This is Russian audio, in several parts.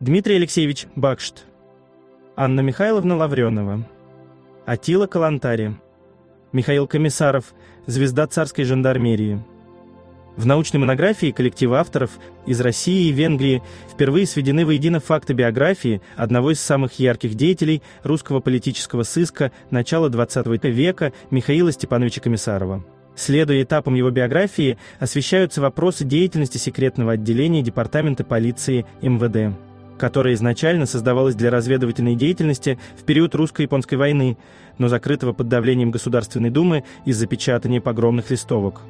Дмитрий Алексеевич Бакшт, Анна Михайловна Лавренова, Атила Калантари, Михаил Комиссаров, звезда царской жандармерии. В научной монографии коллектива авторов из России и Венгрии впервые сведены воедино факты биографии одного из самых ярких деятелей русского политического сыска начала XX века Михаила Степановича Комиссарова. Следуя этапам его биографии, освещаются вопросы деятельности секретного отделения Департамента полиции МВД которая изначально создавалась для разведывательной деятельности в период русско-японской войны, но закрытого под давлением Государственной Думы из-за печатания погромных листовок.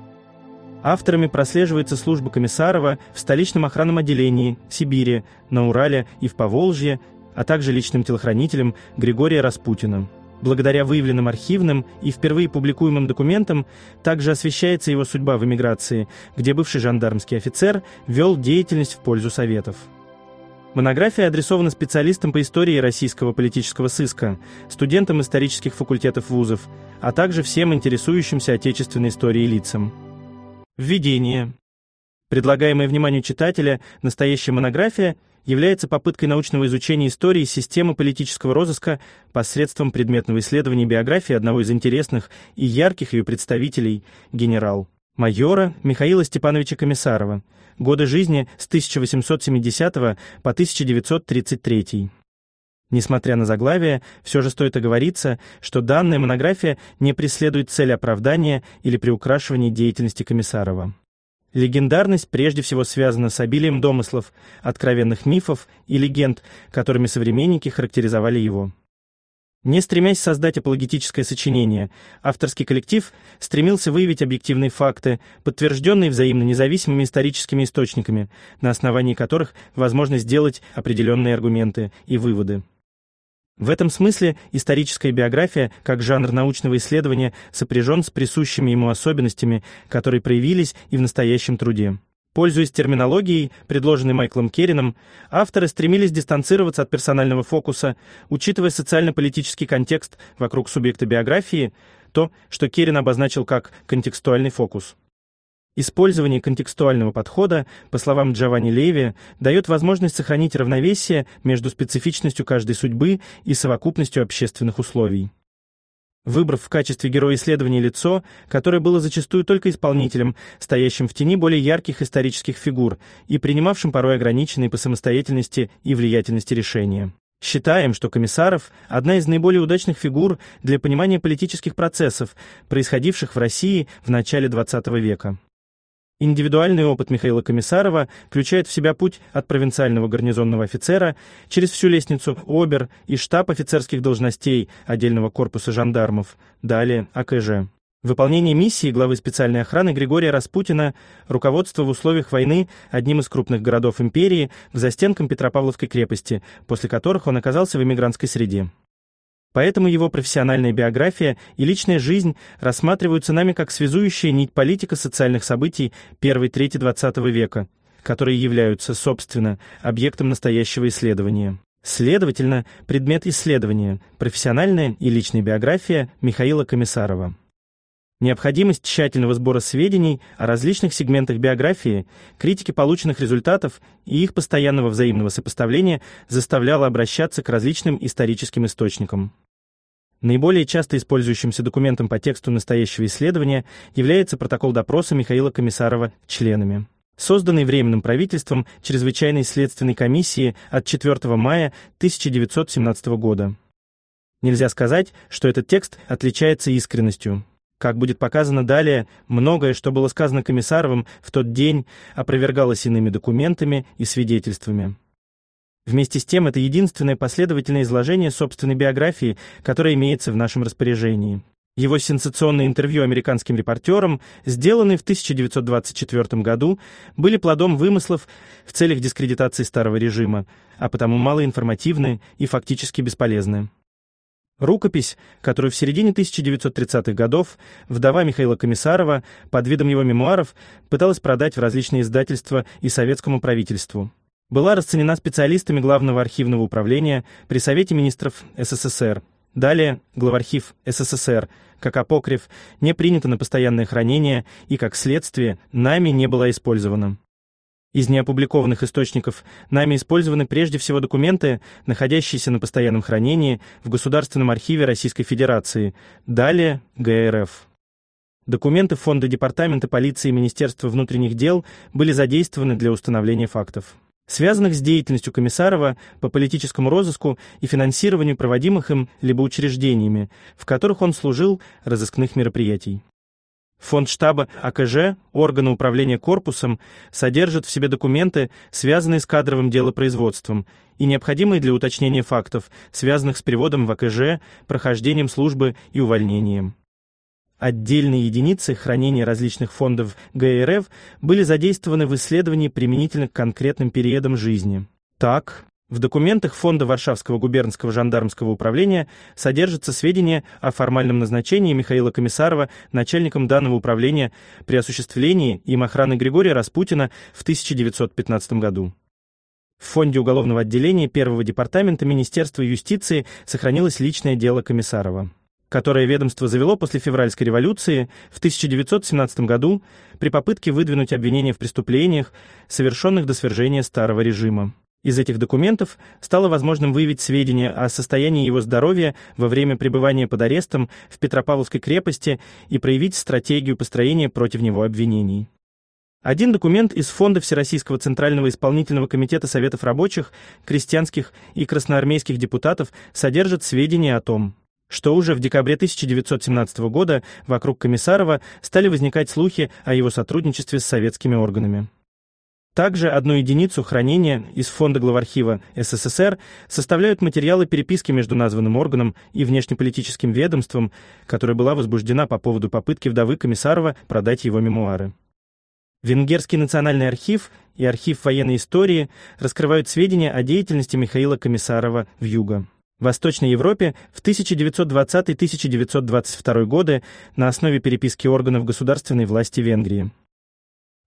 Авторами прослеживается служба Комиссарова в столичном охранном отделении, Сибири, на Урале и в Поволжье, а также личным телохранителем Григория Распутина. Благодаря выявленным архивным и впервые публикуемым документам также освещается его судьба в эмиграции, где бывший жандармский офицер вел деятельность в пользу Советов. Монография адресована специалистам по истории российского политического сыска, студентам исторических факультетов вузов, а также всем интересующимся отечественной историей лицам. Введение. Предлагаемая вниманию читателя настоящая монография является попыткой научного изучения истории системы политического розыска посредством предметного исследования биографии одного из интересных и ярких ее представителей – генерал майора Михаила Степановича Комиссарова. Годы жизни с 1870 по 1933. Несмотря на заглавие, все же стоит оговориться, что данная монография не преследует цель оправдания или приукрашивания деятельности Комиссарова. Легендарность прежде всего связана с обилием домыслов, откровенных мифов и легенд, которыми современники характеризовали его. Не стремясь создать апологетическое сочинение, авторский коллектив стремился выявить объективные факты, подтвержденные взаимно независимыми историческими источниками, на основании которых возможно сделать определенные аргументы и выводы. В этом смысле историческая биография, как жанр научного исследования, сопряжен с присущими ему особенностями, которые проявились и в настоящем труде. Пользуясь терминологией, предложенной Майклом Керрином, авторы стремились дистанцироваться от персонального фокуса, учитывая социально-политический контекст вокруг субъекта биографии, то, что Керрин обозначил как контекстуальный фокус. Использование контекстуального подхода, по словам Джованни Леви, дает возможность сохранить равновесие между специфичностью каждой судьбы и совокупностью общественных условий выбрав в качестве героя исследования лицо, которое было зачастую только исполнителем, стоящим в тени более ярких исторических фигур и принимавшим порой ограниченные по самостоятельности и влиятельности решения. Считаем, что Комиссаров – одна из наиболее удачных фигур для понимания политических процессов, происходивших в России в начале XX века. Индивидуальный опыт Михаила Комиссарова включает в себя путь от провинциального гарнизонного офицера через всю лестницу ОБЕР и штаб офицерских должностей отдельного корпуса жандармов, далее АКЖ. Выполнение миссии главы специальной охраны Григория Распутина, руководство в условиях войны одним из крупных городов империи к застенкам Петропавловской крепости, после которых он оказался в эмигрантской среде. Поэтому его профессиональная биография и личная жизнь рассматриваются нами как связующая нить политика социальных событий первой трети XX века, которые являются, собственно, объектом настоящего исследования. Следовательно, предмет исследования – профессиональная и личная биография Михаила Комиссарова. Необходимость тщательного сбора сведений о различных сегментах биографии, критики полученных результатов и их постоянного взаимного сопоставления заставляла обращаться к различным историческим источникам. Наиболее часто использующимся документом по тексту настоящего исследования является протокол допроса Михаила Комиссарова членами. Созданный Временным правительством Чрезвычайной следственной комиссии от 4 мая 1917 года. Нельзя сказать, что этот текст отличается искренностью. Как будет показано далее, многое, что было сказано Комиссаровым в тот день, опровергалось иными документами и свидетельствами. Вместе с тем, это единственное последовательное изложение собственной биографии, которое имеется в нашем распоряжении. Его сенсационное интервью американским репортерам, сделанное в 1924 году, были плодом вымыслов в целях дискредитации старого режима, а потому малоинформативны и фактически бесполезны. Рукопись, которую в середине 1930-х годов вдова Михаила Комиссарова под видом его мемуаров пыталась продать в различные издательства и советскому правительству, была расценена специалистами Главного архивного управления при Совете министров СССР. Далее главархив СССР, как апокриф, не принято на постоянное хранение и, как следствие, нами не было использовано. Из неопубликованных источников нами использованы прежде всего документы, находящиеся на постоянном хранении в Государственном архиве Российской Федерации, далее ГРФ. Документы Фонда Департамента полиции и Министерства внутренних дел были задействованы для установления фактов, связанных с деятельностью Комиссарова по политическому розыску и финансированию проводимых им либо учреждениями, в которых он служил, разыскных мероприятий. Фонд штаба АКЖ, органа управления корпусом, содержит в себе документы, связанные с кадровым делопроизводством и необходимые для уточнения фактов, связанных с переводом в АКЖ, прохождением службы и увольнением. Отдельные единицы хранения различных фондов ГРФ были задействованы в исследовании применительно к конкретным периодам жизни. Так, в документах Фонда Варшавского губернского жандармского управления содержится сведения о формальном назначении Михаила Комиссарова начальником данного управления при осуществлении им охраны Григория Распутина в 1915 году. В фонде уголовного отделения первого департамента Министерства юстиции сохранилось личное дело Комиссарова, которое ведомство завело после февральской революции в 1917 году при попытке выдвинуть обвинения в преступлениях, совершенных до свержения старого режима. Из этих документов стало возможным выявить сведения о состоянии его здоровья во время пребывания под арестом в Петропавловской крепости и проявить стратегию построения против него обвинений. Один документ из фонда Всероссийского Центрального исполнительного комитета Советов рабочих, крестьянских и красноармейских депутатов содержит сведения о том, что уже в декабре 1917 года вокруг Комиссарова стали возникать слухи о его сотрудничестве с советскими органами. Также одну единицу хранения из фонда главархива СССР составляют материалы переписки между названным органом и внешнеполитическим ведомством, которая была возбуждена по поводу попытки вдовы Комиссарова продать его мемуары. Венгерский национальный архив и архив военной истории раскрывают сведения о деятельности Михаила Комиссарова в Юго. В Восточной Европе в 1920-1922 годы на основе переписки органов государственной власти Венгрии.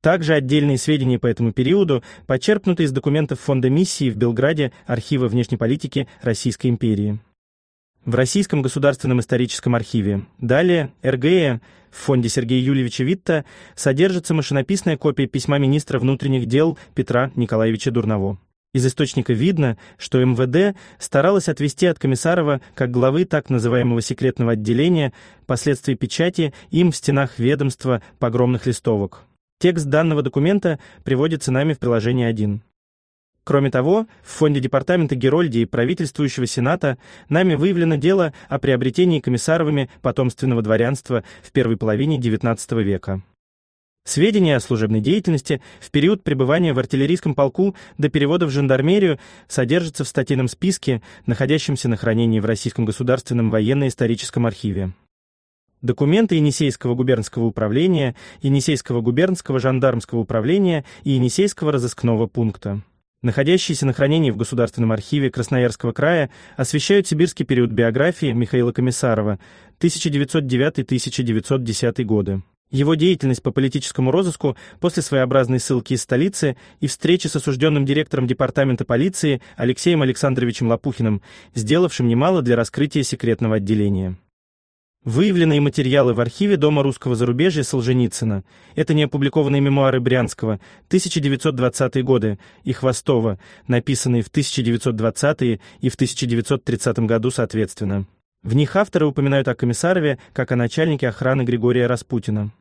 Также отдельные сведения по этому периоду почерпнуты из документов Фонда миссии в Белграде Архива внешней политики Российской империи. В Российском государственном историческом архиве, далее РГЭ, в фонде Сергея Юльевича Витта, содержится машинописная копия письма министра внутренних дел Петра Николаевича Дурново. Из источника видно, что МВД старалось отвести от Комиссарова как главы так называемого секретного отделения последствия печати им в стенах ведомства погромных листовок. Текст данного документа приводится нами в приложении 1. Кроме того, в фонде Департамента Герольдии правительствующего Сената нами выявлено дело о приобретении комиссаровыми потомственного дворянства в первой половине XIX века. Сведения о служебной деятельности в период пребывания в артиллерийском полку до перевода в жандармерию содержатся в статейном списке, находящемся на хранении в Российском государственном военно-историческом архиве. Документы Енисейского губернского управления, Енисейского губернского жандармского управления и Енисейского разыскного пункта. Находящиеся на хранении в Государственном архиве Красноярского края освещают сибирский период биографии Михаила Комиссарова 1909-1910 годы. Его деятельность по политическому розыску после своеобразной ссылки из столицы и встречи с осужденным директором департамента полиции Алексеем Александровичем Лопухиным, сделавшим немало для раскрытия секретного отделения. Выявленные материалы в архиве Дома русского зарубежья Солженицына. Это неопубликованные мемуары Брянского, 1920-е годы, и Хвостова, написанные в 1920-е и в 1930 году соответственно. В них авторы упоминают о комиссарове как о начальнике охраны Григория Распутина.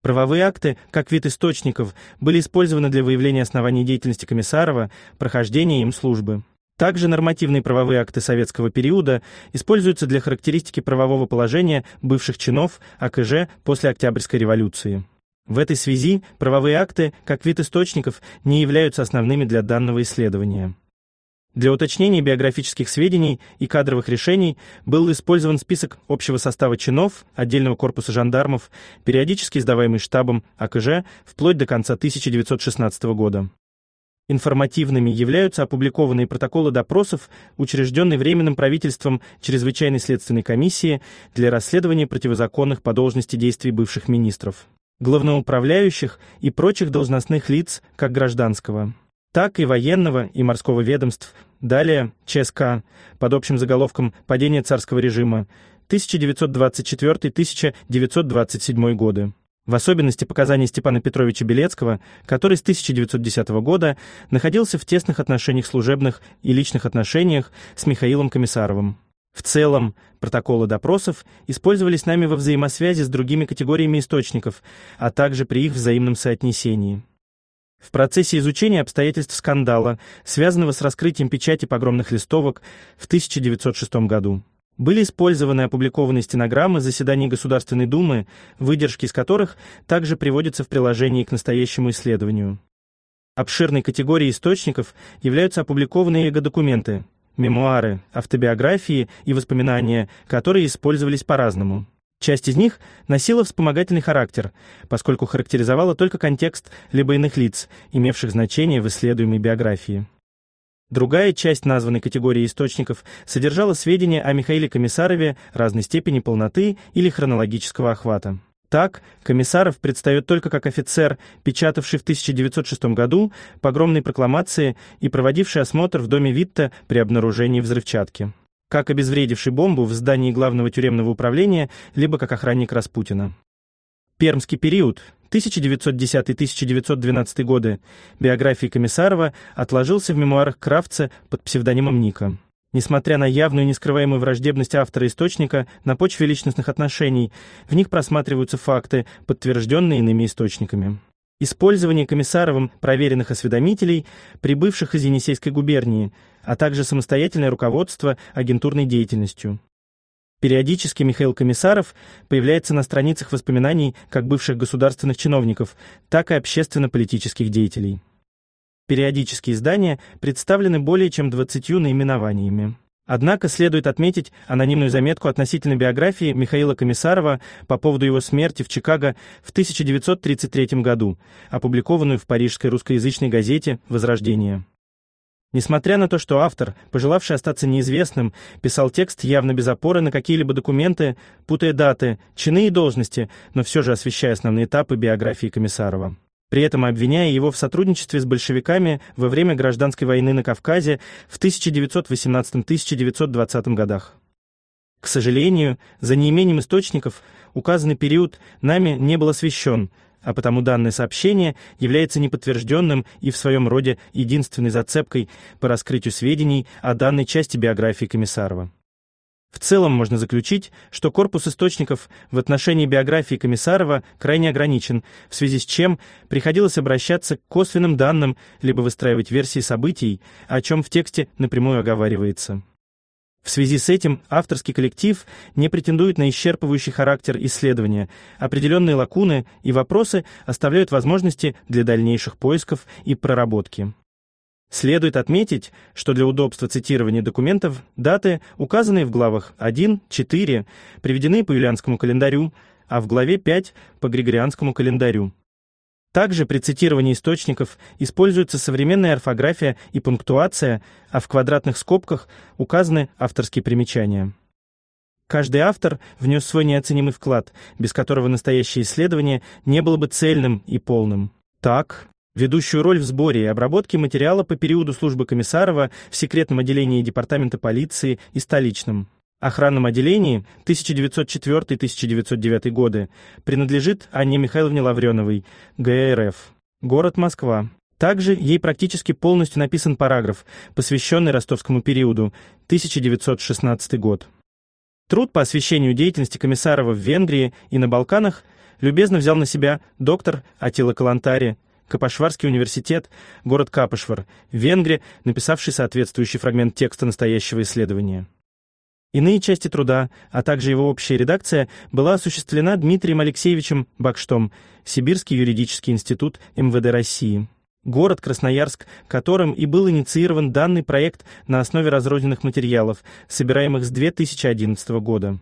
Правовые акты, как вид источников, были использованы для выявления оснований деятельности комиссарова, прохождения им службы. Также нормативные правовые акты советского периода используются для характеристики правового положения бывших чинов АКЖ после Октябрьской революции. В этой связи правовые акты, как вид источников, не являются основными для данного исследования. Для уточнения биографических сведений и кадровых решений был использован список общего состава чинов отдельного корпуса жандармов, периодически сдаваемый штабом АКЖ вплоть до конца 1916 года. Информативными являются опубликованные протоколы допросов, учрежденные Временным правительством Чрезвычайной следственной комиссии для расследования противозаконных по должности действий бывших министров, главноуправляющих и прочих должностных лиц как гражданского, так и военного и морского ведомств, далее ЧСК под общим заголовком «Падение царского режима» 1924-1927 годы. В особенности показания Степана Петровича Белецкого, который с 1910 года находился в тесных отношениях служебных и личных отношениях с Михаилом Комиссаровым. В целом, протоколы допросов использовались нами во взаимосвязи с другими категориями источников, а также при их взаимном соотнесении. В процессе изучения обстоятельств скандала, связанного с раскрытием печати погромных листовок в 1906 году. Были использованы опубликованные стенограммы заседаний Государственной Думы, выдержки из которых также приводятся в приложении к настоящему исследованию. Обширной категорией источников являются опубликованные эго-документы, мемуары, автобиографии и воспоминания, которые использовались по-разному. Часть из них носила вспомогательный характер, поскольку характеризовала только контекст либо иных лиц, имевших значение в исследуемой биографии. Другая часть названной категории источников содержала сведения о Михаиле Комиссарове разной степени полноты или хронологического охвата. Так, Комиссаров предстает только как офицер, печатавший в 1906 году погромные прокламации и проводивший осмотр в доме Витта при обнаружении взрывчатки. Как обезвредивший бомбу в здании главного тюремного управления, либо как охранник Распутина. Пермский период, 1910-1912 годы, биографии Комиссарова, отложился в мемуарах Кравца под псевдонимом Ника. Несмотря на явную нескрываемую враждебность автора источника на почве личностных отношений, в них просматриваются факты, подтвержденные иными источниками. Использование Комиссаровым проверенных осведомителей, прибывших из Енисейской губернии, а также самостоятельное руководство агентурной деятельностью. Периодически Михаил Комиссаров появляется на страницах воспоминаний как бывших государственных чиновников, так и общественно-политических деятелей. Периодические издания представлены более чем 20 наименованиями. Однако следует отметить анонимную заметку относительно биографии Михаила Комиссарова по поводу его смерти в Чикаго в 1933 году, опубликованную в парижской русскоязычной газете «Возрождение». Несмотря на то, что автор, пожелавший остаться неизвестным, писал текст явно без опоры на какие-либо документы, путая даты, чины и должности, но все же освещая основные этапы биографии Комиссарова. При этом обвиняя его в сотрудничестве с большевиками во время гражданской войны на Кавказе в 1918-1920 годах. К сожалению, за неимением источников указанный период нами не был освещен, а потому данное сообщение является неподтвержденным и в своем роде единственной зацепкой по раскрытию сведений о данной части биографии Комиссарова. В целом можно заключить, что корпус источников в отношении биографии Комиссарова крайне ограничен, в связи с чем приходилось обращаться к косвенным данным либо выстраивать версии событий, о чем в тексте напрямую оговаривается. В связи с этим авторский коллектив не претендует на исчерпывающий характер исследования. Определенные лакуны и вопросы оставляют возможности для дальнейших поисков и проработки. Следует отметить, что для удобства цитирования документов даты, указанные в главах 1, 4, приведены по юлианскому календарю, а в главе 5 по григорианскому календарю. Также при цитировании источников используется современная орфография и пунктуация, а в квадратных скобках указаны авторские примечания. Каждый автор внес свой неоценимый вклад, без которого настоящее исследование не было бы цельным и полным. Так, Ведущую роль в сборе и обработке материала по периоду службы Комиссарова в секретном отделении Департамента полиции и столичном охранном отделении 1904-1909 годы принадлежит Анне Михайловне Лавреновой, ГРФ, город Москва. Также ей практически полностью написан параграф, посвященный ростовскому периоду, 1916 год. Труд по освещению деятельности Комиссарова в Венгрии и на Балканах любезно взял на себя доктор Атила Калантари, Капашварский университет, город Капашвар, Венгрия, написавший соответствующий фрагмент текста настоящего исследования. Иные части труда, а также его общая редакция, была осуществлена Дмитрием Алексеевичем Бакштом, Сибирский юридический институт МВД России. Город Красноярск, которым и был инициирован данный проект на основе разрозненных материалов, собираемых с 2011 года.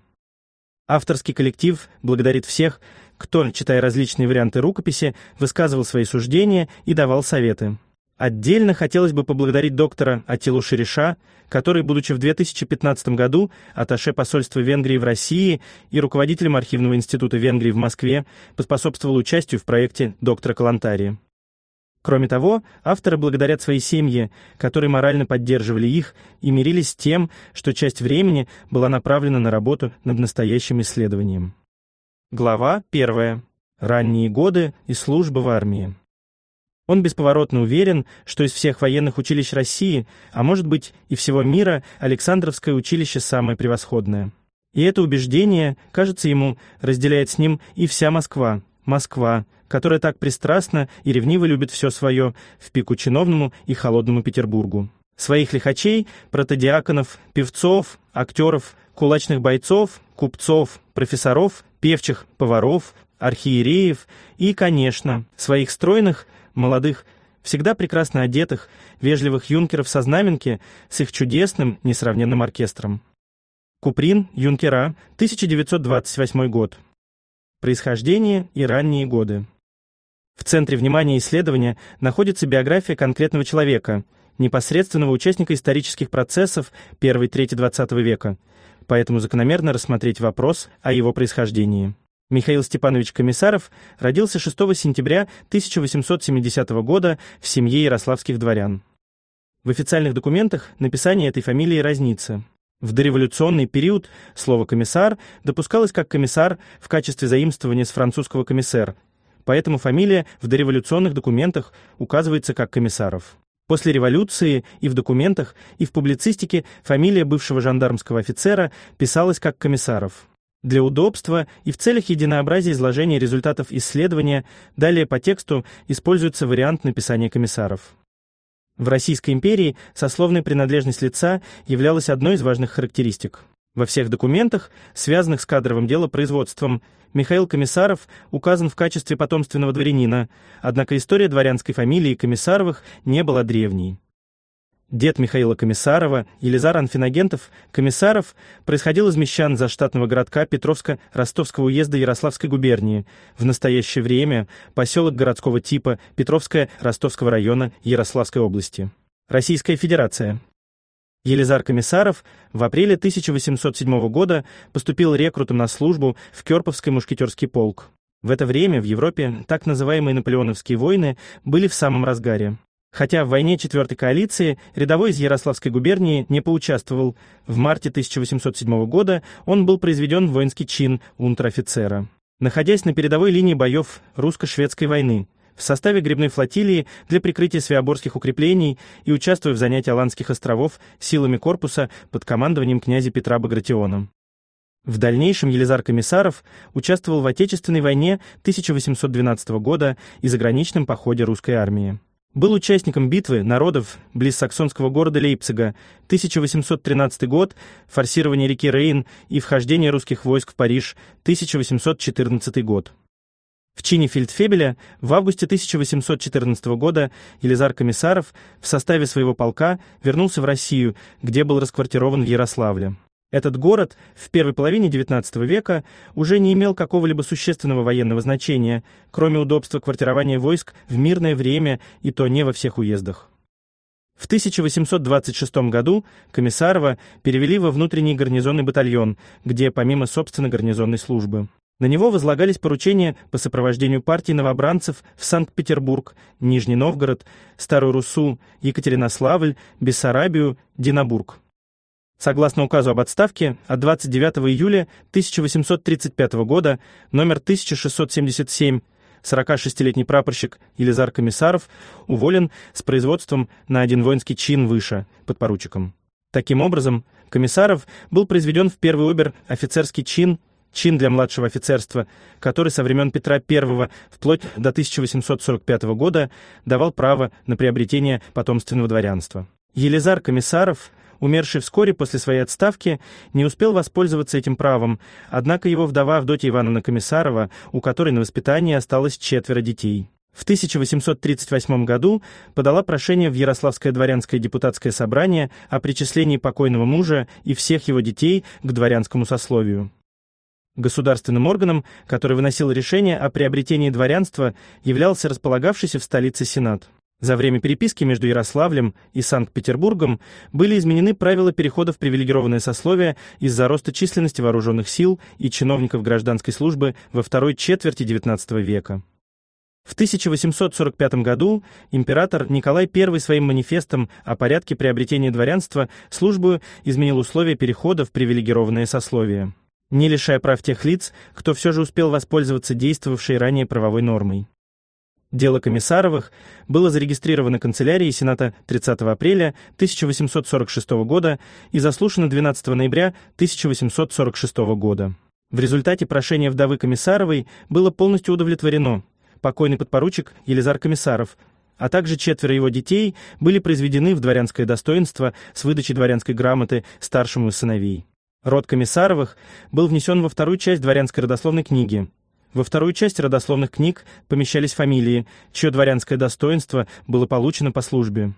Авторский коллектив благодарит всех, кто, читая различные варианты рукописи, высказывал свои суждения и давал советы. Отдельно хотелось бы поблагодарить доктора Атилу Шириша, который, будучи в 2015 году аташе посольства Венгрии в России и руководителем Архивного института Венгрии в Москве, поспособствовал участию в проекте доктора Калантари. Кроме того, авторы благодарят свои семьи, которые морально поддерживали их и мирились с тем, что часть времени была направлена на работу над настоящим исследованием. Глава первая. Ранние годы и служба в армии. Он бесповоротно уверен, что из всех военных училищ России, а может быть и всего мира, Александровское училище самое превосходное. И это убеждение, кажется ему, разделяет с ним и вся Москва. Москва, которая так пристрастно и ревниво любит все свое, в пику чиновному и холодному Петербургу. Своих лихачей, протодиаконов, певцов, актеров, кулачных бойцов, купцов, профессоров, певчих поваров, архиереев и, конечно, своих стройных, молодых, всегда прекрасно одетых, вежливых юнкеров со знаменки с их чудесным, несравненным оркестром. Куприн, юнкера, 1928 год. Происхождение и ранние годы. В центре внимания исследования находится биография конкретного человека, непосредственного участника исторических процессов первой 3 20 века, поэтому закономерно рассмотреть вопрос о его происхождении. Михаил Степанович Комиссаров родился 6 сентября 1870 года в семье ярославских дворян. В официальных документах написание этой фамилии разнится. В дореволюционный период слово «комиссар» допускалось как «комиссар» в качестве заимствования с французского «комиссер», поэтому фамилия в дореволюционных документах указывается как «комиссаров». После революции и в документах, и в публицистике фамилия бывшего жандармского офицера писалась как «комиссаров». Для удобства и в целях единообразия изложения результатов исследования далее по тексту используется вариант написания комиссаров. В Российской империи сословная принадлежность лица являлась одной из важных характеристик. Во всех документах, связанных с кадровым делопроизводством, Михаил Комиссаров указан в качестве потомственного дворянина, однако история дворянской фамилии Комиссаровых не была древней. Дед Михаила Комиссарова, Елизар Анфиногентов Комиссаров, происходил из мещан заштатного городка Петровска Ростовского уезда Ярославской губернии. В настоящее время поселок городского типа Петровская Ростовского района Ярославской области. Российская Федерация. Елизар Комиссаров в апреле 1807 года поступил рекрутом на службу в Керповский мушкетерский полк. В это время в Европе так называемые наполеоновские войны были в самом разгаре хотя в войне Четвертой коалиции рядовой из Ярославской губернии не поучаствовал. В марте 1807 года он был произведен в воинский чин унтер-офицера. Находясь на передовой линии боев русско-шведской войны, в составе грибной флотилии для прикрытия свеоборских укреплений и участвуя в занятии Аландских островов силами корпуса под командованием князя Петра Багратиона. В дальнейшем Елизар Комиссаров участвовал в Отечественной войне 1812 года и заграничном походе русской армии. Был участником битвы народов близ саксонского города Лейпцига 1813 год, форсирование реки Рейн и вхождение русских войск в Париж 1814 год. В чине фельдфебеля в августе 1814 года Елизар Комиссаров в составе своего полка вернулся в Россию, где был расквартирован в Ярославле. Этот город в первой половине XIX века уже не имел какого-либо существенного военного значения, кроме удобства квартирования войск в мирное время и то не во всех уездах. В 1826 году Комиссарова перевели во внутренний гарнизонный батальон, где помимо собственной гарнизонной службы. На него возлагались поручения по сопровождению партии новобранцев в Санкт-Петербург, Нижний Новгород, Старую Русу, Екатеринославль, Бессарабию, Динабург согласно указу об отставке от 29 июля 1835 года номер 1677 46-летний прапорщик Елизар Комиссаров уволен с производством на один воинский чин выше, подпоручиком. Таким образом, Комиссаров был произведен в первый обер-офицерский чин, чин для младшего офицерства, который со времен Петра I вплоть до 1845 года давал право на приобретение потомственного дворянства. Елизар Комиссаров умерший вскоре после своей отставки, не успел воспользоваться этим правом, однако его вдова Авдотья Ивановна Комиссарова, у которой на воспитании осталось четверо детей. В 1838 году подала прошение в Ярославское дворянское депутатское собрание о причислении покойного мужа и всех его детей к дворянскому сословию. Государственным органом, который выносил решение о приобретении дворянства, являлся располагавшийся в столице Сенат. За время переписки между Ярославлем и Санкт-Петербургом были изменены правила перехода в привилегированное сословие из-за роста численности вооруженных сил и чиновников гражданской службы во второй четверти XIX века. В 1845 году император Николай I своим манифестом о порядке приобретения дворянства службу изменил условия перехода в привилегированное сословие, не лишая прав тех лиц, кто все же успел воспользоваться действовавшей ранее правовой нормой. Дело Комиссаровых было зарегистрировано канцелярией Сената 30 апреля 1846 года и заслушано 12 ноября 1846 года. В результате прошение вдовы Комиссаровой было полностью удовлетворено. Покойный подпоручик Елизар Комиссаров, а также четверо его детей были произведены в дворянское достоинство с выдачей дворянской грамоты старшему из сыновей. Род Комиссаровых был внесен во вторую часть дворянской родословной книги – во вторую часть родословных книг помещались фамилии, чье дворянское достоинство было получено по службе.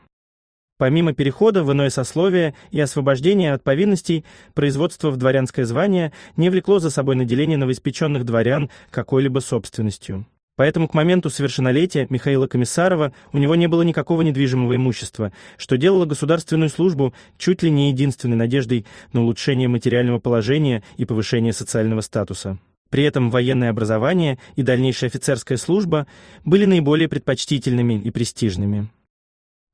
Помимо перехода в иное сословие и освобождения от повинностей, производство в дворянское звание не влекло за собой наделение новоиспеченных дворян какой-либо собственностью. Поэтому к моменту совершеннолетия Михаила Комиссарова у него не было никакого недвижимого имущества, что делало государственную службу чуть ли не единственной надеждой на улучшение материального положения и повышение социального статуса. При этом военное образование и дальнейшая офицерская служба были наиболее предпочтительными и престижными.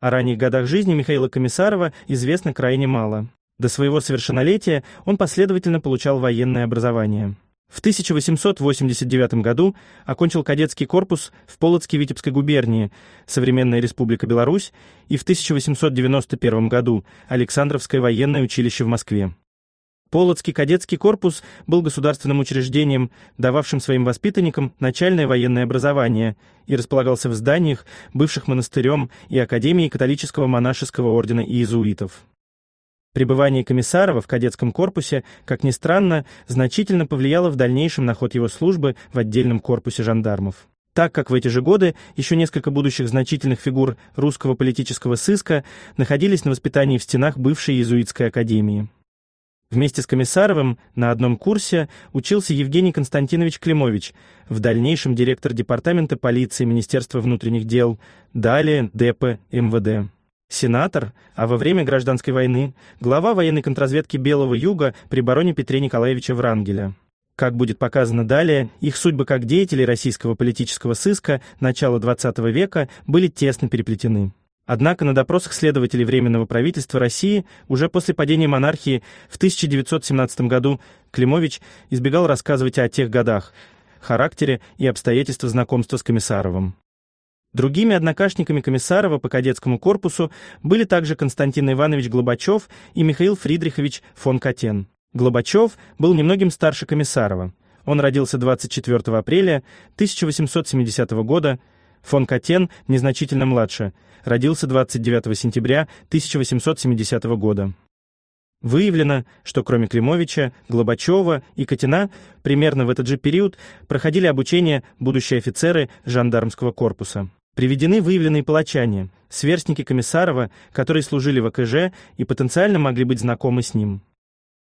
О ранних годах жизни Михаила Комиссарова известно крайне мало. До своего совершеннолетия он последовательно получал военное образование. В 1889 году окончил кадетский корпус в Полоцке Витебской губернии, современная Республика Беларусь, и в 1891 году Александровское военное училище в Москве. Полоцкий кадетский корпус был государственным учреждением, дававшим своим воспитанникам начальное военное образование и располагался в зданиях, бывших монастырем и Академией католического монашеского ордена иезуитов. Пребывание Комиссарова в кадетском корпусе, как ни странно, значительно повлияло в дальнейшем на ход его службы в отдельном корпусе жандармов. Так как в эти же годы еще несколько будущих значительных фигур русского политического сыска находились на воспитании в стенах бывшей иезуитской академии. Вместе с Комиссаровым на одном курсе учился Евгений Константинович Климович, в дальнейшем директор департамента полиции Министерства внутренних дел, далее ДП МВД. Сенатор, а во время гражданской войны глава военной контрразведки Белого Юга при бароне Петре Николаевиче Врангеля. Как будет показано далее, их судьбы как деятелей российского политического сыска начала XX века были тесно переплетены. Однако на допросах следователей Временного правительства России уже после падения монархии в 1917 году Климович избегал рассказывать о тех годах, характере и обстоятельствах знакомства с Комиссаровым. Другими однокашниками Комиссарова по кадетскому корпусу были также Константин Иванович Глобачев и Михаил Фридрихович фон Катен. Глобачев был немногим старше Комиссарова. Он родился 24 апреля 1870 года Фон Катен незначительно младше, родился 29 сентября 1870 года. Выявлено, что кроме Климовича, Глобачева и Катина примерно в этот же период проходили обучение будущие офицеры жандармского корпуса. Приведены выявленные палачане, сверстники Комиссарова, которые служили в АКЖ и потенциально могли быть знакомы с ним.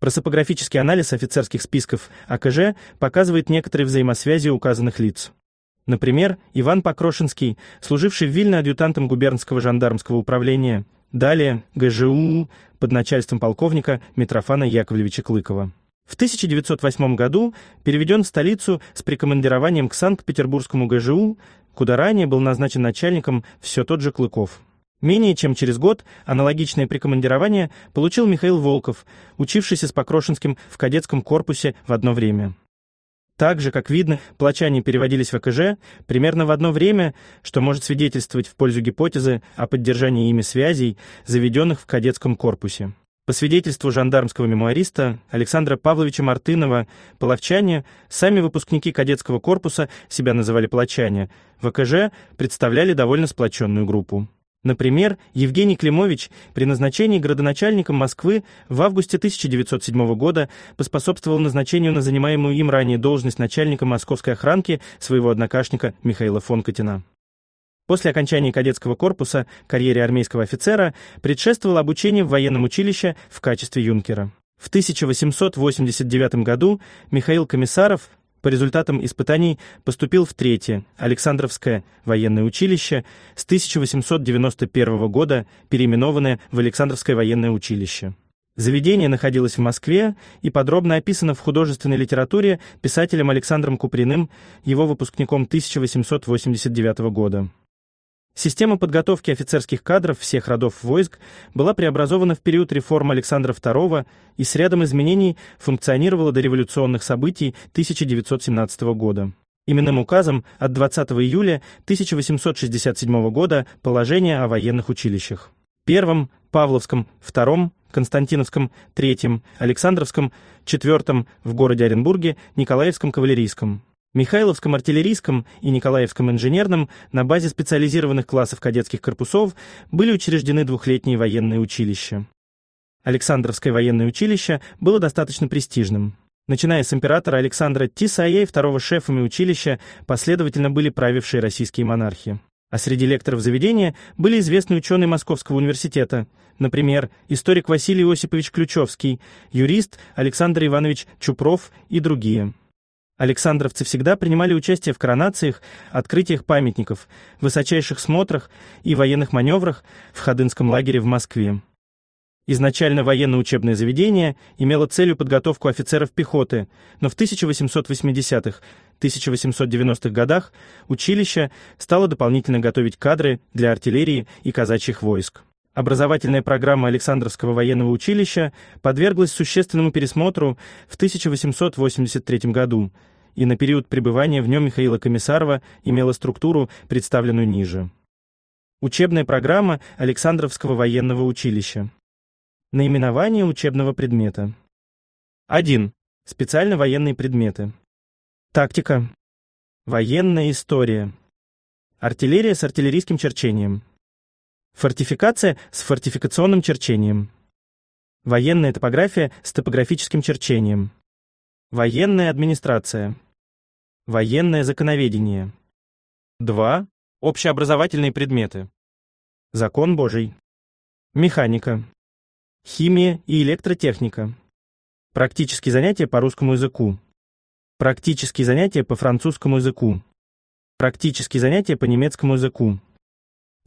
Просопографический анализ офицерских списков АКЖ показывает некоторые взаимосвязи указанных лиц. Например, Иван Покрошинский, служивший в Вильне адъютантом губернского жандармского управления, далее ГЖУ под начальством полковника Митрофана Яковлевича Клыкова. В 1908 году переведен в столицу с прикомандированием к Санкт-Петербургскому ГЖУ, куда ранее был назначен начальником все тот же Клыков. Менее чем через год аналогичное прикомандирование получил Михаил Волков, учившийся с Покрошинским в кадетском корпусе в одно время. Так же, как видно, плачане переводились в АКЖ примерно в одно время, что может свидетельствовать в пользу гипотезы о поддержании ими связей, заведенных в кадетском корпусе. По свидетельству жандармского мемуариста Александра Павловича Мартынова, половчане, сами выпускники кадетского корпуса себя называли плачане, в АКЖ представляли довольно сплоченную группу. Например, Евгений Климович при назначении градоначальником Москвы в августе 1907 года поспособствовал назначению на занимаемую им ранее должность начальника московской охранки своего однокашника Михаила Фонкотина. После окончания кадетского корпуса карьере армейского офицера предшествовало обучение в военном училище в качестве юнкера. В 1889 году Михаил Комиссаров по результатам испытаний поступил в третье Александровское военное училище с 1891 года, переименованное в Александровское военное училище. Заведение находилось в Москве и подробно описано в художественной литературе писателем Александром Куприным, его выпускником 1889 года. Система подготовки офицерских кадров всех родов войск была преобразована в период реформ Александра II и с рядом изменений функционировала до революционных событий 1917 года. Именным указом от 20 июля 1867 года положение о военных училищах. Первом, Павловском, втором, Константиновском, третьем, Александровском, четвертом в городе Оренбурге, Николаевском, Кавалерийском. Михайловском артиллерийском и Николаевском инженерном на базе специализированных классов кадетских корпусов были учреждены двухлетние военные училища. Александровское военное училище было достаточно престижным. Начиная с императора Александра Тисаия и второго шефами училища последовательно были правившие российские монархи. А среди лекторов заведения были известные ученые Московского университета, например, историк Василий Осипович Ключевский, юрист Александр Иванович Чупров и другие. Александровцы всегда принимали участие в коронациях, открытиях памятников, высочайших смотрах и военных маневрах в Ходынском лагере в Москве. Изначально военно-учебное заведение имело целью подготовку офицеров пехоты, но в 1880-х, 1890-х годах училище стало дополнительно готовить кадры для артиллерии и казачьих войск. Образовательная программа Александровского военного училища подверглась существенному пересмотру в 1883 году и на период пребывания в нем Михаила Комиссарова имела структуру, представленную ниже. Учебная программа Александровского военного училища. Наименование учебного предмета. 1. Специально военные предметы. Тактика. Военная история. Артиллерия с артиллерийским черчением. Фортификация с фортификационным черчением. Военная топография с топографическим черчением. Военная администрация. Военное законоведение. 2. Общеобразовательные предметы. Закон Божий. Механика. Химия и электротехника. Практические занятия по русскому языку. Практические занятия по французскому языку. Практические занятия по немецкому языку.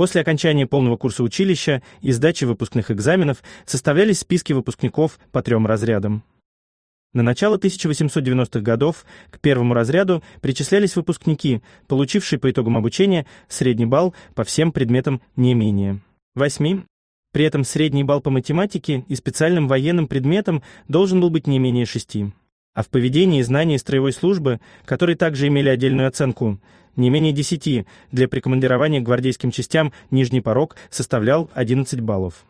После окончания полного курса училища и сдачи выпускных экзаменов составлялись списки выпускников по трем разрядам. На начало 1890-х годов к первому разряду причислялись выпускники, получившие по итогам обучения средний балл по всем предметам не менее. восьми. При этом средний балл по математике и специальным военным предметам должен был быть не менее шести, А в поведении и знании строевой службы, которые также имели отдельную оценку, не менее 10, для прикомандирования к гвардейским частям нижний порог составлял 11 баллов.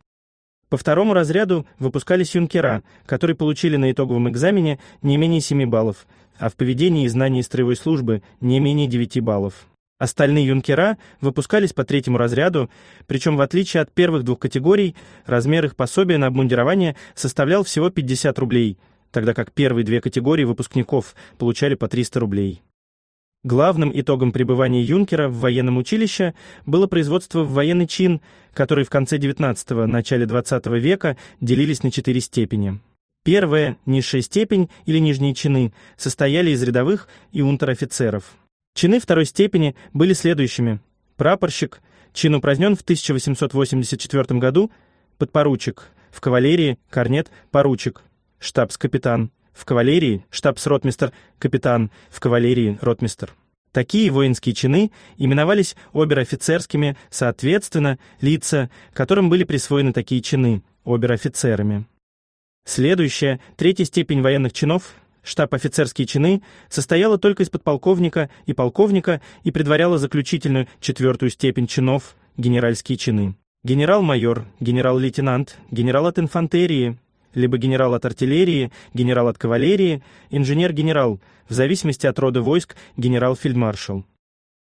По второму разряду выпускались юнкера, которые получили на итоговом экзамене не менее 7 баллов, а в поведении и знании строевой службы не менее 9 баллов. Остальные юнкера выпускались по третьему разряду, причем в отличие от первых двух категорий, размер их пособия на обмундирование составлял всего 50 рублей, тогда как первые две категории выпускников получали по 300 рублей. Главным итогом пребывания Юнкера в военном училище было производство в военный чин, который в конце XIX – начале XX века делились на четыре степени. Первая, низшая степень или нижние чины, состояли из рядовых и унтер-офицеров. Чины второй степени были следующими. Прапорщик, чин упразднен в 1884 году, подпоручик, в кавалерии, корнет, поручик, штабс-капитан в кавалерии штабс-ротмистр, капитан, в кавалерии ротмистр. Такие воинские чины именовались обер-офицерскими, соответственно, лица, которым были присвоены такие чины, обер-офицерами. Следующая, третья степень военных чинов, штаб-офицерские чины, состояла только из подполковника и полковника и предваряла заключительную четвертую степень чинов, генеральские чины. Генерал-майор, генерал-лейтенант, генерал от инфантерии, либо генерал от артиллерии, генерал от кавалерии, инженер-генерал, в зависимости от рода войск, генерал-фельдмаршал.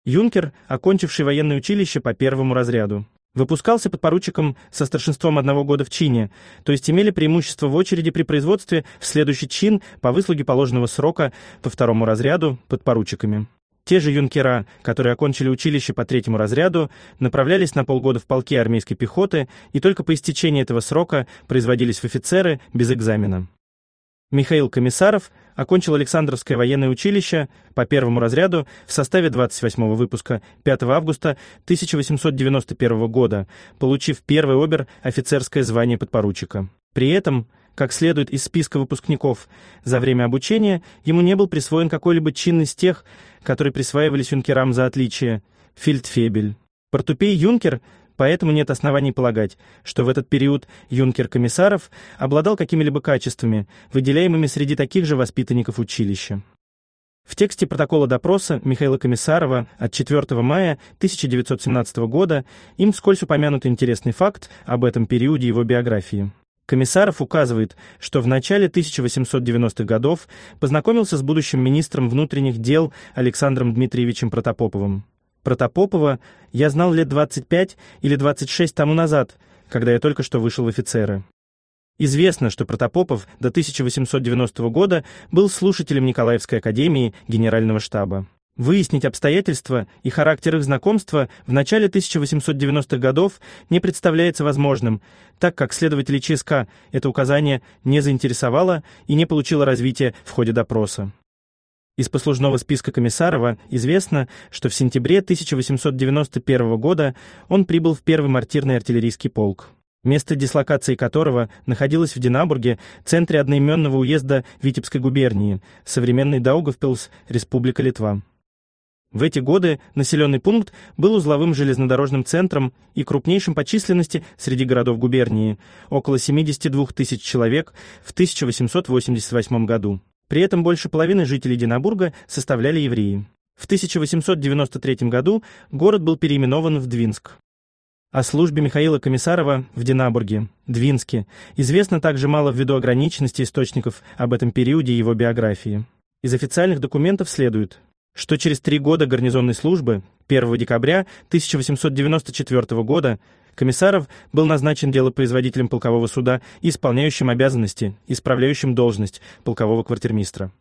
Юнкер, окончивший военное училище по первому разряду. Выпускался под поручиком со старшинством одного года в чине, то есть имели преимущество в очереди при производстве в следующий чин по выслуге положенного срока по второму разряду под поручиками. Те же юнкера, которые окончили училище по третьему разряду, направлялись на полгода в полки армейской пехоты и только по истечении этого срока производились в офицеры без экзамена. Михаил Комиссаров окончил Александровское военное училище по первому разряду в составе 28-го выпуска 5 августа 1891 года, получив первый обер офицерское звание подпоручика. При этом как следует из списка выпускников. За время обучения ему не был присвоен какой-либо чин из тех, которые присваивались юнкерам за отличие. Фельдфебель. Портупей юнкер Поэтому нет оснований полагать, что в этот период юнкер Комиссаров обладал какими-либо качествами, выделяемыми среди таких же воспитанников училища. В тексте протокола допроса Михаила Комиссарова от 4 мая 1917 года им вскользь упомянут интересный факт об этом периоде его биографии. Комиссаров указывает, что в начале 1890-х годов познакомился с будущим министром внутренних дел Александром Дмитриевичем Протопоповым. Протопопова я знал лет 25 или 26 тому назад, когда я только что вышел в офицеры. Известно, что Протопопов до 1890 года был слушателем Николаевской академии Генерального штаба. Выяснить обстоятельства и характер их знакомства в начале 1890-х годов не представляется возможным, так как следователи ЧСК это указание не заинтересовало и не получило развития в ходе допроса. Из послужного списка Комиссарова известно, что в сентябре 1891 года он прибыл в первый мартирный артиллерийский полк, место дислокации которого находилось в Динабурге, центре одноименного уезда Витебской губернии, современный Даугавпилс, Республика Литва. В эти годы населенный пункт был узловым железнодорожным центром и крупнейшим по численности среди городов губернии – около 72 тысяч человек в 1888 году. При этом больше половины жителей Динабурга составляли евреи. В 1893 году город был переименован в Двинск. О службе Михаила Комиссарова в Динабурге, Двинске, известно также мало ввиду ограниченности источников об этом периоде его биографии. Из официальных документов следует – что через три года гарнизонной службы, 1 декабря 1894 года, Комиссаров был назначен делопроизводителем полкового суда и исполняющим обязанности, исправляющим должность полкового квартирмистра.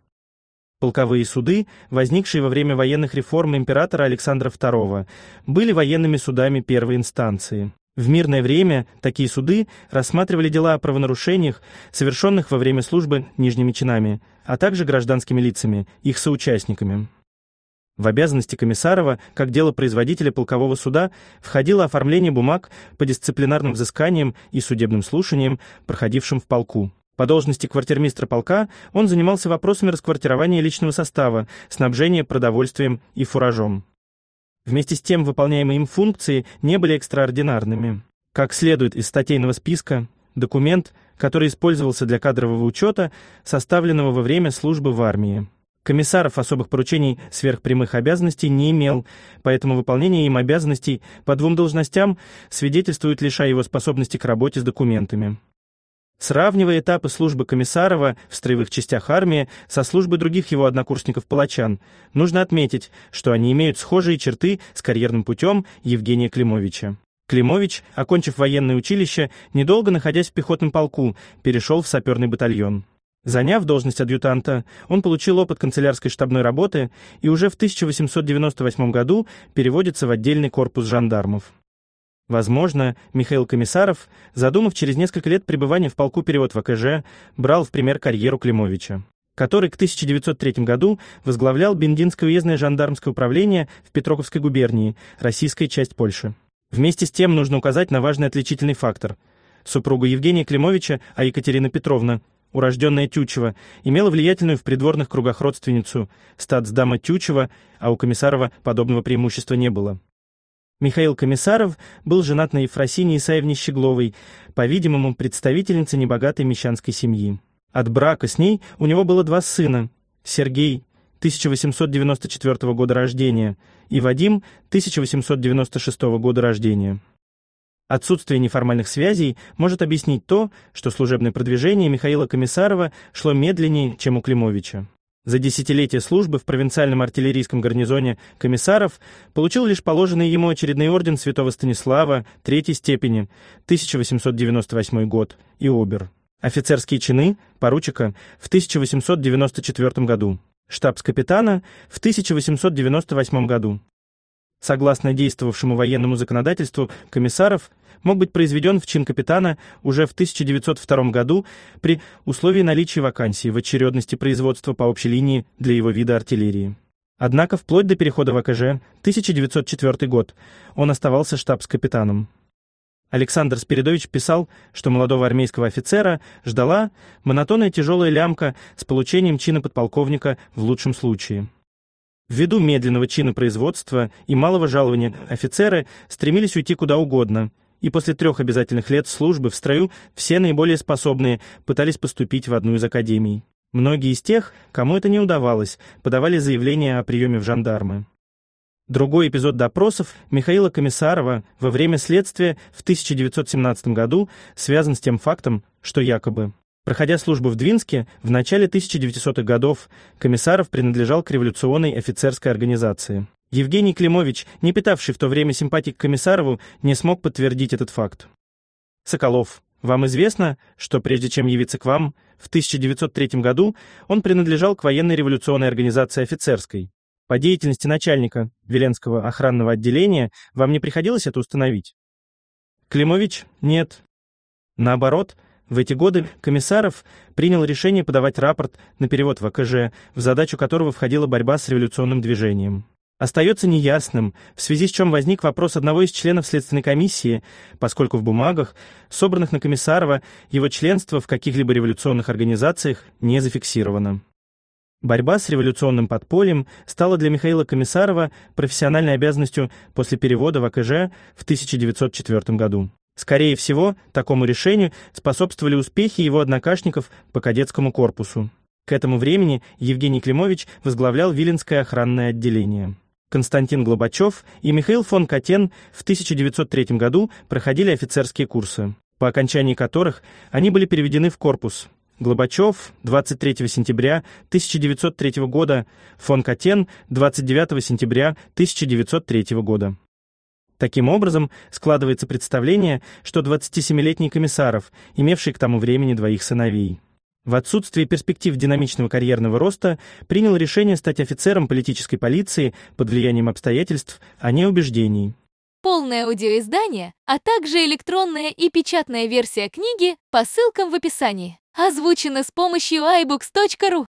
Полковые суды, возникшие во время военных реформ императора Александра II, были военными судами первой инстанции. В мирное время такие суды рассматривали дела о правонарушениях, совершенных во время службы нижними чинами, а также гражданскими лицами, их соучастниками. В обязанности Комиссарова, как дело производителя полкового суда, входило оформление бумаг по дисциплинарным взысканиям и судебным слушаниям, проходившим в полку. По должности квартирмистра полка он занимался вопросами расквартирования личного состава, снабжения продовольствием и фуражом. Вместе с тем выполняемые им функции не были экстраординарными. Как следует из статейного списка, документ, который использовался для кадрового учета, составленного во время службы в армии. Комиссаров особых поручений сверхпрямых обязанностей не имел, поэтому выполнение им обязанностей по двум должностям свидетельствует лишь о его способности к работе с документами. Сравнивая этапы службы Комиссарова в строевых частях армии со службой других его однокурсников-палачан, нужно отметить, что они имеют схожие черты с карьерным путем Евгения Климовича. Климович, окончив военное училище, недолго находясь в пехотном полку, перешел в саперный батальон. Заняв должность адъютанта, он получил опыт канцелярской штабной работы и уже в 1898 году переводится в отдельный корпус жандармов. Возможно, Михаил Комиссаров, задумав через несколько лет пребывания в полку перевод в АКЖ, брал в пример карьеру Климовича, который к 1903 году возглавлял Бендинское уездное жандармское управление в Петроковской губернии, российская часть Польши. Вместе с тем нужно указать на важный отличительный фактор. Супруга Евгения Климовича, а Екатерина Петровна – урожденная Тючева, имела влиятельную в придворных кругах родственницу, статсдама Тючева, а у Комиссарова подобного преимущества не было. Михаил Комиссаров был женат на Ефросине Исаевне Щегловой, по-видимому, представительнице небогатой мещанской семьи. От брака с ней у него было два сына – Сергей, 1894 года рождения, и Вадим, 1896 года рождения. Отсутствие неформальных связей может объяснить то, что служебное продвижение Михаила Комиссарова шло медленнее, чем у Климовича. За десятилетие службы в провинциальном артиллерийском гарнизоне комиссаров получил лишь положенный ему очередной орден святого Станислава третьей степени, 1898 год, и обер. Офицерские чины, поручика, в 1894 году. Штабс-капитана в 1898 году. Согласно действовавшему военному законодательству, комиссаров мог быть произведен в чин капитана уже в 1902 году при условии наличия вакансии в очередности производства по общей линии для его вида артиллерии. Однако вплоть до перехода в АКЖ 1904 год он оставался штабс-капитаном. Александр Спиридович писал, что молодого армейского офицера ждала монотонная тяжелая лямка с получением чина подполковника в лучшем случае. Ввиду медленного чина производства и малого жалования офицеры стремились уйти куда угодно, и после трех обязательных лет службы в строю все наиболее способные пытались поступить в одну из академий. Многие из тех, кому это не удавалось, подавали заявление о приеме в жандармы. Другой эпизод допросов Михаила Комиссарова во время следствия в 1917 году связан с тем фактом, что якобы Проходя службу в Двинске, в начале 1900-х годов Комиссаров принадлежал к революционной офицерской организации. Евгений Климович, не питавший в то время симпатий к Комиссарову, не смог подтвердить этот факт. Соколов. Вам известно, что прежде чем явиться к вам, в 1903 году он принадлежал к военной революционной организации офицерской. По деятельности начальника Веленского охранного отделения вам не приходилось это установить? Климович? Нет. Наоборот – в эти годы Комиссаров принял решение подавать рапорт на перевод в ОКЖ, в задачу которого входила борьба с революционным движением. Остается неясным, в связи с чем возник вопрос одного из членов Следственной комиссии, поскольку в бумагах, собранных на Комиссарова, его членство в каких-либо революционных организациях не зафиксировано. Борьба с революционным подпольем стала для Михаила Комиссарова профессиональной обязанностью после перевода в АКЖ в 1904 году. Скорее всего, такому решению способствовали успехи его однокашников по кадетскому корпусу. К этому времени Евгений Климович возглавлял Виленское охранное отделение. Константин Глобачев и Михаил фон Катен в 1903 году проходили офицерские курсы, по окончании которых они были переведены в корпус. Глобачев 23 сентября 1903 года, фон Катен 29 сентября 1903 года. Таким образом, складывается представление, что 27-летний Комиссаров, имевший к тому времени двоих сыновей, в отсутствие перспектив динамичного карьерного роста принял решение стать офицером политической полиции под влиянием обстоятельств, а не убеждений. Полное аудиоиздание, а также электронная и печатная версия книги по ссылкам в описании. Озвучено с помощью iBooks.ru.